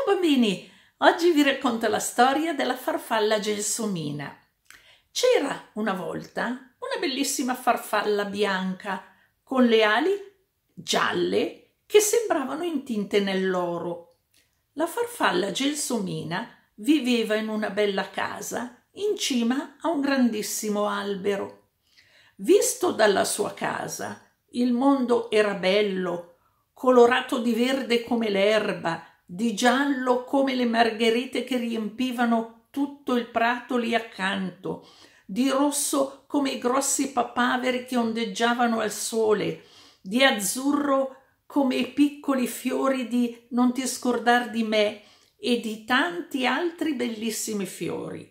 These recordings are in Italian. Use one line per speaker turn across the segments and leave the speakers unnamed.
Ciao bambini! Oggi vi racconto la storia della farfalla gelsomina. C'era una volta una bellissima farfalla bianca con le ali gialle che sembravano intinte nell'oro. La farfalla gelsomina viveva in una bella casa in cima a un grandissimo albero. Visto dalla sua casa, il mondo era bello, colorato di verde come l'erba di giallo come le margherite che riempivano tutto il prato lì accanto, di rosso come i grossi papaveri che ondeggiavano al sole, di azzurro come i piccoli fiori di Non ti scordar di me e di tanti altri bellissimi fiori.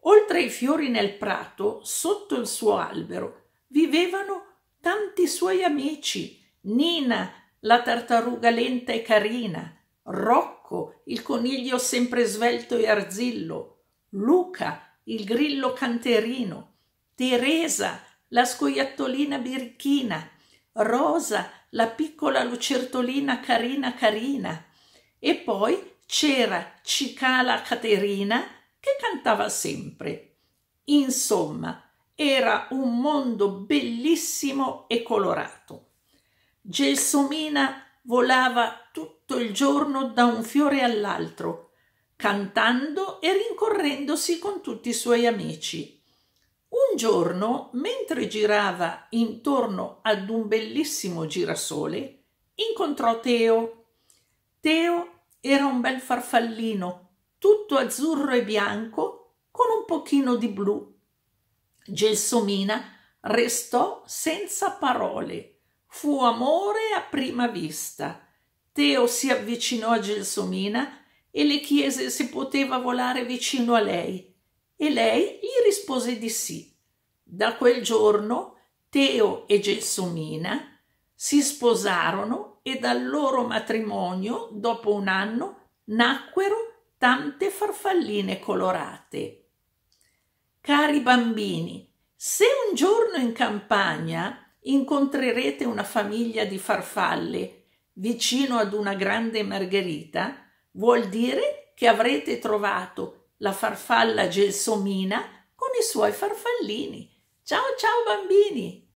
Oltre ai fiori nel prato, sotto il suo albero, vivevano tanti suoi amici, Nina, la tartaruga lenta e carina, Rocco, il coniglio sempre svelto e arzillo, Luca, il grillo canterino, Teresa, la scoiattolina birichina, Rosa, la piccola lucertolina carina carina. E poi c'era Cicala Caterina che cantava sempre. Insomma, era un mondo bellissimo e colorato. Gelsomina volava tutto il giorno da un fiore all'altro, cantando e rincorrendosi con tutti i suoi amici. Un giorno, mentre girava intorno ad un bellissimo girasole, incontrò Teo. Teo era un bel farfallino, tutto azzurro e bianco, con un pochino di blu. Gelsomina restò senza parole. Fu amore a prima vista. Teo si avvicinò a Gelsomina e le chiese se poteva volare vicino a lei e lei gli rispose di sì. Da quel giorno Teo e Gelsomina si sposarono e dal loro matrimonio, dopo un anno, nacquero tante farfalline colorate. Cari bambini, se un giorno in campagna incontrerete una famiglia di farfalle vicino ad una grande margherita, vuol dire che avrete trovato la farfalla gelsomina con i suoi farfallini. Ciao ciao bambini!